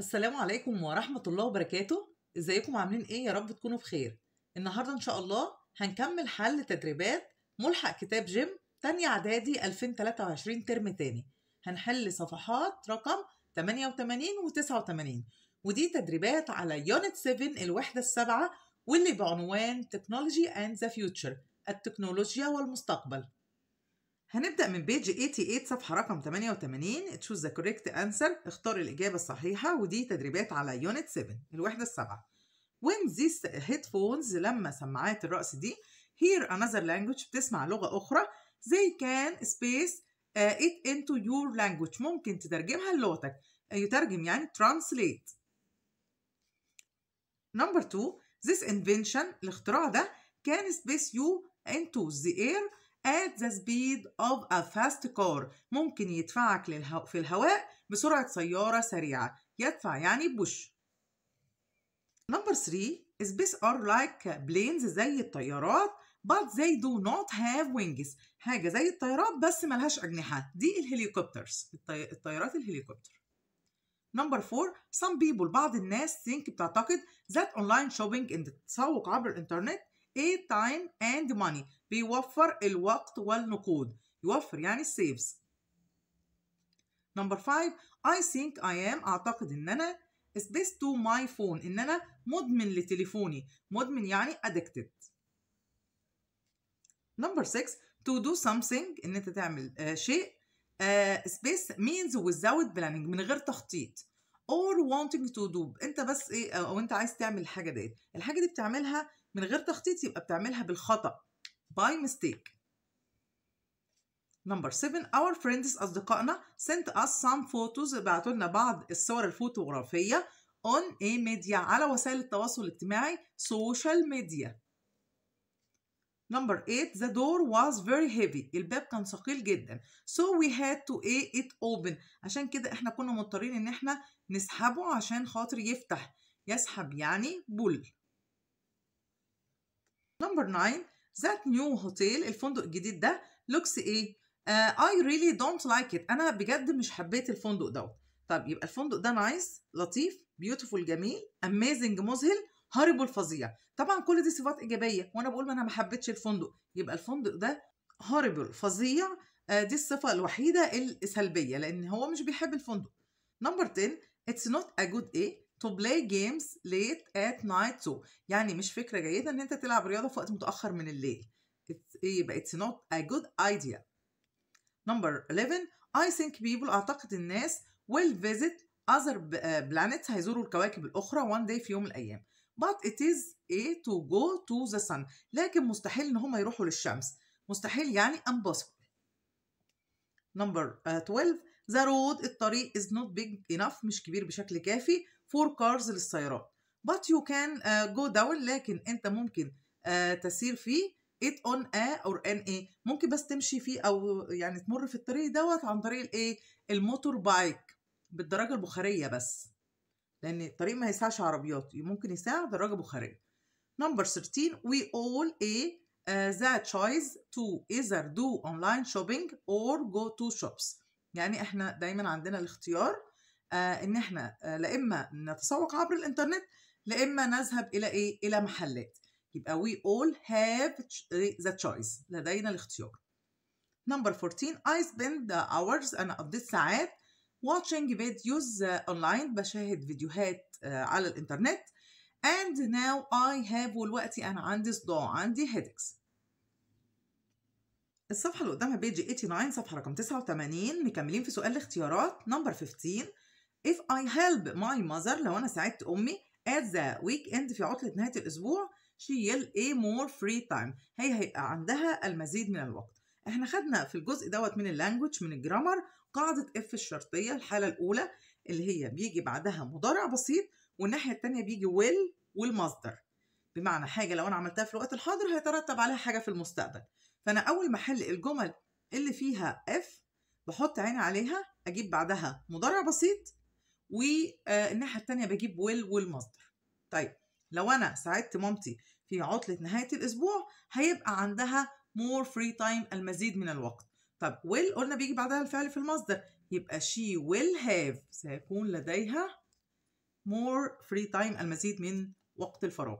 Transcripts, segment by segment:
السلام عليكم ورحمة الله وبركاته ازيكم عاملين ايه يا رب تكونوا بخير النهاردة ان شاء الله هنكمل حل تدريبات ملحق كتاب جيم تانية اعدادي 2023 ترم تاني هنحل صفحات رقم 88 و 89 ودي تدريبات على يونت 7 الوحدة السابعة واللي بعنوان تكنولوجي اند ذا فيوتشر التكنولوجيا والمستقبل هنبدأ من بيج 88 صفحة رقم 88 تشوز ذا كوريكت انسر اختار الإجابة الصحيحة ودي تدريبات على يونت 7 الوحدة السابعة when these headphones لما سماعات الرأس دي hear another language بتسمع لغة أخرى they can space uh, it into your language ممكن تترجمها لغتك uh, يترجم يعني translate number two this invention الاختراع ده can space you into the air at the speed of a fast car ممكن يدفعك للهو... في الهواء بسرعة سيارة سريعة يدفع يعني بوش Number three space are like planes زي الطيارات but they do not have wings حاجة زي الطيارات بس ملهاش أجنحة دي الهليكوبترز الطي... الطيارات الهليكوبتر Number four, some people بعض الناس think بتعتقد that online shopping and التسوق عبر الإنترنت a time and money بيوفر الوقت والنقود يوفر يعني السيفز نمبر 5 I think I am أعتقد إن أنا is this to my phone إن أنا مدمن لتليفوني مدمن يعني addicted نمبر 6 to do something إن أنت تعمل uh, شيء uh, آه، space means without planning من غير تخطيط or wanting to do أنت بس إيه أو أنت عايز تعمل الحاجة ديت الحاجة دي بتعملها من غير تخطيط يبقى بتعملها بالخطأ by mistake Number 7 our friends أصدقائنا sent us some photos بعتوا لنا بعض الصور الفوتوغرافية on a media على وسائل التواصل الاجتماعي social media Number 8 the door was very heavy الباب كان ثقيل جدا so we had to a it open عشان كده احنا كنا مضطرين ان احنا نسحبه عشان خاطر يفتح يسحب يعني بول Number 9 ذات نيو هوتيل الفندق الجديد ده لوكس ايه اي ريلي دونت لايك ات انا بجد مش حبيت الفندق دوت طب يبقى الفندق ده نايس لطيف بيوتيفول جميل اميزنج مذهل هاربل فظيع طبعا كل دي صفات ايجابيه وانا بقول ما انا ما حبيتش الفندق يبقى الفندق ده هاربل فظيع آه، دي الصفه الوحيده السلبيه لان هو مش بيحب الفندق نمبر 10 اتس نوت ا جود ايه to play games late at night so يعني مش فكرة جيدة إن أنت تلعب رياضة في وقت متأخر من الليل it's, يبقى it's not a good idea number 11 I think people أعتقد الناس will visit other uh, planets هيزوروا الكواكب الأخرى one day في يوم من الأيام but it is a to go to the sun لكن مستحيل إن هم يروحوا للشمس مستحيل يعني impossible number 12 uh, the road الطريق is not big enough مش كبير بشكل كافي فور كارز للسيارات but you can uh, go down لكن انت ممكن uh, تسير فيه it on a or an a ممكن بس تمشي فيه او يعني تمر في الطريق دوت عن طريق الايه الموتور بايك بالدراجه البخاريه بس لان الطريق ما يسعش عربيات ممكن يسع دراجه بخاريه number 13 we all a uh, that choice to either do online shopping or go to shops يعني احنا دايما عندنا الاختيار آه، ان احنا آه، لا اما نتسوق عبر الانترنت لا اما نذهب الى ايه الى محلات يبقى we all have the choice لدينا الاختيار number 14 I spend hours أنا قضيت ساعات watching videos آه، online بشاهد فيديوهات على الإنترنت and now I have والوقتي أنا عندي صداع عندي headaches الصفحة اللي قدامها بيجي 89 صفحة رقم 89 مكملين في سؤال الاختيارات number 15 if I help my mother لو أنا ساعدت أمي at the weekend في عطلة نهاية الأسبوع she will a more free time هي هيبقى عندها المزيد من الوقت احنا خدنا في الجزء دوت من اللانجوج من الجرامر قاعدة اف الشرطية الحالة الأولى اللي هي بيجي بعدها مضارع بسيط والناحية التانية بيجي will والمصدر بمعنى حاجة لو أنا عملتها في الوقت الحاضر هيترتب عليها حاجة في المستقبل فأنا أول ما أحل الجمل اللي فيها اف بحط عيني عليها أجيب بعدها مضارع بسيط والناحيه الثانيه بجيب ويل والمصدر طيب لو انا ساعدت مامتي في عطله نهايه الاسبوع هيبقى عندها more free time المزيد من الوقت طب will قلنا بيجي بعدها الفعل في المصدر يبقى she will have سيكون لديها more free time المزيد من وقت الفراغ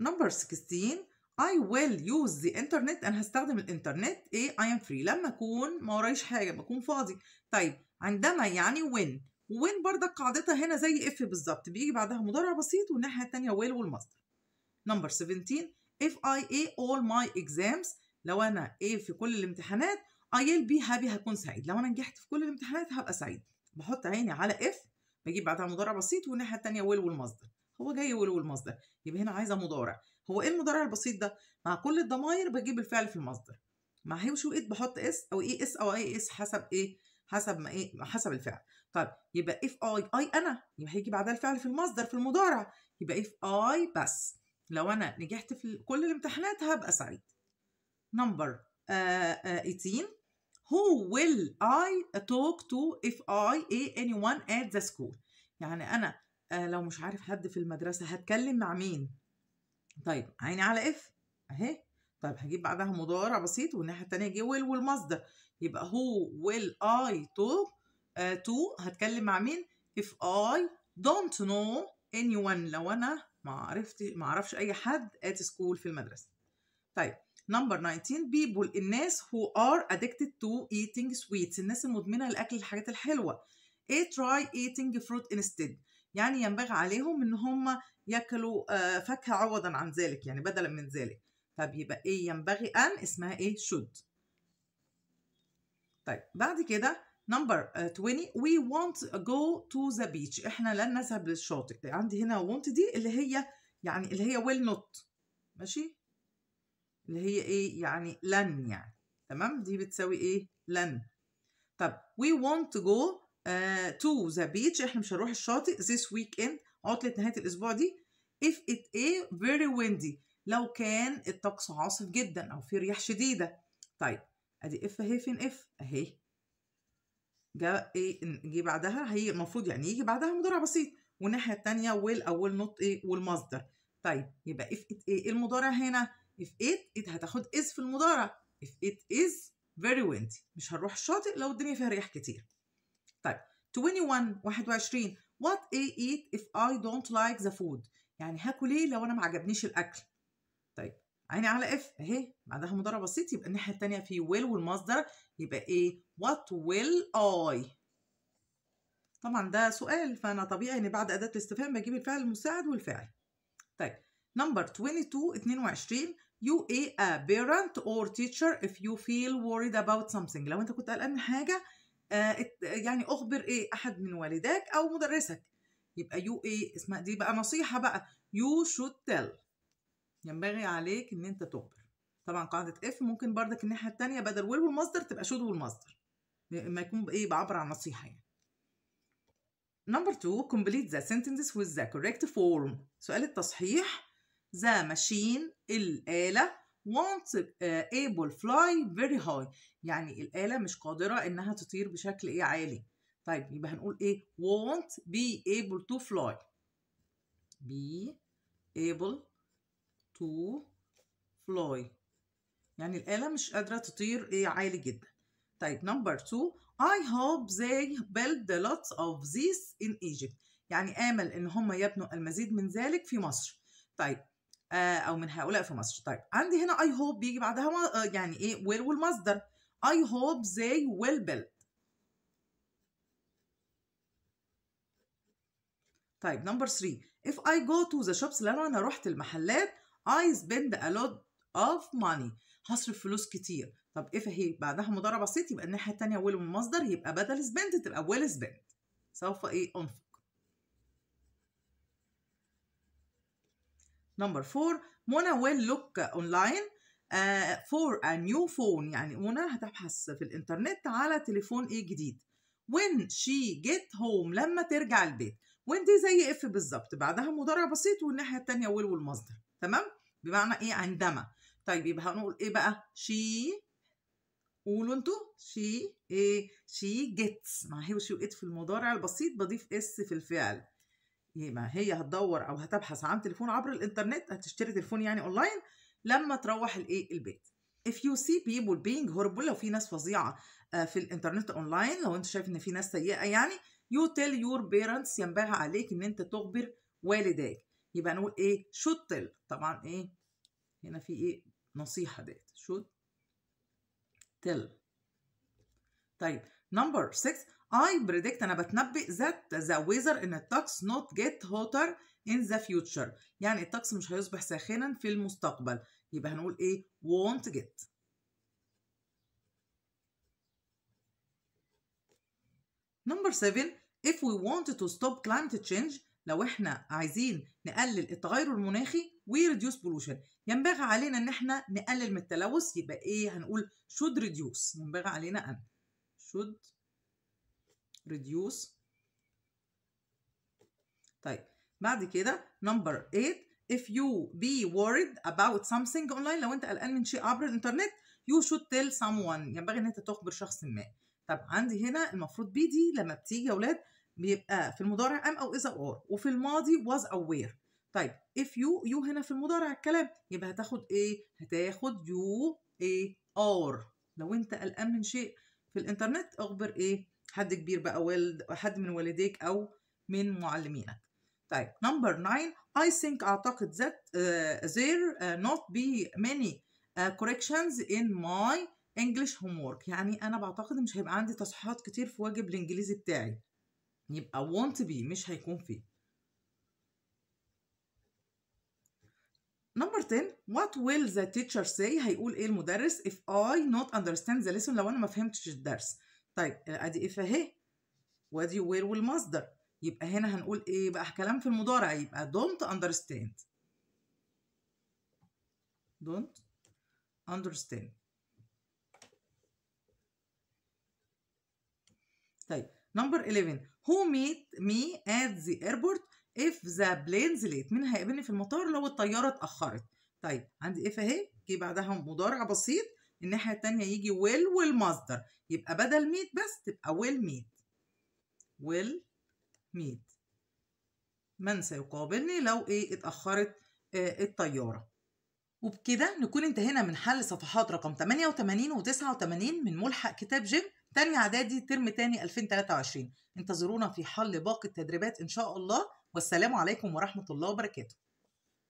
نمبر 16 I will use the internet أنا هستخدم الإنترنت إيه I am free لما أكون ما ورايش حاجة بكون فاضي طيب عندما يعني when وين برضك قاعدتها هنا زي اف بالظبط بيجي بعدها مضارع بسيط والناحيه الثانيه ويل والمصدر نمبر 17 اف اي اي اول ماي اكزامز لو انا ايه في كل الامتحانات ايل بي هابي هكون سعيد لو انا نجحت في كل الامتحانات هبقى سعيد بحط عيني على اف بجيب بعدها مضارع بسيط والناحيه الثانيه ويل والمصدر هو جاي ويل والمصدر يبقى هنا عايزه مضارع هو ايه المضارع البسيط ده مع كل الضماير بجيب الفعل في المصدر مع هي وشو ايه بحط اس او اي e اس او اي اس حسب ايه حسب ما ايه حسب الفعل طيب يبقى اف اي اي انا يبقى هيجي بعدها الفعل في المصدر في المضارع يبقى اف اي بس لو انا نجحت في كل الامتحانات هبقى سعيد نمبر uh, uh, 18 who will I talk to if I a anyone at the school يعني انا آه، لو مش عارف حد في المدرسه هتكلم مع مين طيب عيني على اف اهي طيب هجيب بعدها مضارع بسيط والناحيه الثانيه جه ويل والمصدر يبقى هو ويل اي تو تو هتكلم مع مين if I don't know anyone لو انا ما عرفت ما اعرفش اي حد at school في المدرسه طيب نمبر 19 people الناس who are addicted to eating sweets الناس المدمنه لاكل الحاجات الحلوه A try eating fruit instead يعني ينبغي عليهم ان هم ياكلوا آه، فاكهه عوضا عن ذلك يعني بدلا من ذلك طب يبقى ايه ينبغي ان اسمها ايه should طيب بعد كده نمبر 20 وي وونت جو تو ذا بيتش احنا لن نذهب للشاطئ عندي هنا وونت دي اللي هي يعني اللي هي ويل نوت ماشي اللي هي ايه يعني لن يعني تمام دي بتساوي ايه لن طب وي وونت جو تو ذا بيتش احنا مش هنروح الشاطئ this weekend عطلة نهاية الأسبوع دي if it a very windy لو كان الطقس عاصف جدا أو في رياح شديدة طيب ادي اف اهي فين اف اهي جا ايه جه بعدها هي المفروض يعني يجي بعدها مضارع بسيط والناحيه الثانيه ويل او ويل نوت ايه والمصدر طيب يبقى اف ات إيه،, ايه المضارع هنا اف ات ات هتاخد از في المضارع اف ات از فيري ويندي مش هنروح الشاطئ لو الدنيا فيها رياح كتير طيب 21 21 وات اي ايت اف اي دونت لايك ذا فود يعني هاكل ايه لو انا ما عجبنيش الاكل طيب عيني على اف اهي بعدها مضارع بسيط يبقى الناحيه الثانيه في ويل والمصدر يبقى ايه وات ويل اي طبعا ده سؤال فانا طبيعي ان بعد اداه الاستفهام بجيب الفعل المساعد والفاعل طيب نمبر 22 22 يو اي ا بيرنت اور تيشر اف يو فيل وريد اباوت سمثينج لو انت كنت قلقان من حاجه آه، يعني اخبر ايه احد من والداك او مدرسك يبقى يو ايه اسمها دي بقى نصيحه بقى يو شود تيل ينبغي عليك ان انت تجبر طبعا قاعده اف ممكن بردك الناحيه الثانيه بدل ويل والمصدر تبقى شود والمصدر ما يكون ايه بعبر عن نصيحه يعني نمبر 2 complete the sentences with the correct form سؤال التصحيح the machine الآلة won't able fly very high يعني الآلة مش قادرة إنها تطير بشكل إيه عالي طيب يبقى هنقول إيه won't be able to fly be able to fly يعني الآلة مش قادرة تطير إيه عالي جدا طيب نمبر 2 I hope they build lots of these in Egypt يعني آمل إن هم يبنوا المزيد من ذلك في مصر طيب آه أو من هؤلاء في مصر طيب عندي هنا I hope بيجي بعدها آه، يعني إيه will والمصدر I hope they will build طيب نمبر 3 if I go to the shops لو أنا رحت المحلات I spend a lot of money هصرف فلوس كتير طب ايه فهي بعدها مضارع بسيط يبقى الناحية التانية will من المصدر يبقى بدل spend تبقى ويل spend سوف ايه انفق نمبر 4 منى ويل لوك اونلاين فور ا نيو فون يعني منى هتبحث في الانترنت على تليفون ايه جديد when she get home لما ترجع البيت when دي زي اف بالظبط بعدها مضارع بسيط والناحية التانية ويل والمصدر تمام بمعنى ايه عندما طيب يبقى هنقول ايه بقى شي قولوا انتوا شي ايه شي جيتس مع هي وشي وإت في المضارع البسيط بضيف اس في الفعل يبقى هي هتدور او هتبحث عن تليفون عبر الانترنت هتشتري تليفون يعني اونلاين لما تروح الايه البيت if you see people being horrible لو في ناس فظيعه آه، في الانترنت اونلاين لو انت شايف ان في ناس سيئه يعني you tell your parents ينبغي عليك ان انت تخبر والديك يبقى نقول ايه تيل طبعا ايه هنا في ايه نصيحة ديت تيل طيب نمبر 6 I predict أنا بتنبئ that the weather in the tax not get hotter in the future يعني الطقس مش هيصبح ساخنا في المستقبل يبقى هنقول إيه won't get Number 7 if we want to stop climate change لو احنا عايزين نقلل التغير المناخي وريديوس بولوشن ينبغي علينا ان احنا نقلل من التلوث يبقى ايه هنقول شود ريديوس ينبغي علينا ان شود ريديوس طيب بعد كده نمبر 8 if you be worried about something online لو انت قلقان من شيء عبر الانترنت you should tell someone ينبغي ان انت تخبر شخص ما طب عندي هنا المفروض بي دي لما بتيجي يا اولاد بيبقى في المضارع ام او اذا or وفي الماضي was aware طيب if you you هنا في المضارع الكلام يبقى هتاخد ايه هتاخد you ايه are لو انت قلقان من شيء في الانترنت اخبر ايه حد كبير بقى والد حد من والديك او من معلمينك طيب نمبر 9 I think أعتقد that uh, there uh, not be many uh, corrections in my English homework يعني أنا بعتقد مش هيبقى عندي تصحيحات كتير في واجب الإنجليزي بتاعي يبقى want to be مش هيكون في نمبر 10 what will the teacher say هيقول ايه المدرس if I not understand the lesson لو انا ما فهمتش الدرس طيب ادي if اهي وادي where والمصدر يبقى هنا هنقول ايه بقى كلام في المضارع يبقى don't understand don't understand طيب نمبر 11 Who meet me at the airport if the plane's late مين هيقابلني في المطار لو الطيارة اتأخرت طيب عندي اف اهي جه بعدها مضارع بسيط الناحية التانية يجي will والمصدر يبقى بدل meet بس تبقى will meet will meet من سيقابلني لو ايه اتأخرت آه الطيارة وبكده نكون انتهينا من حل صفحات رقم 88 و89 من ملحق كتاب جيم تاني اعدادي ترم تاني 2023 انتظرونا في حل باقي التدريبات ان شاء الله والسلام عليكم ورحمه الله وبركاته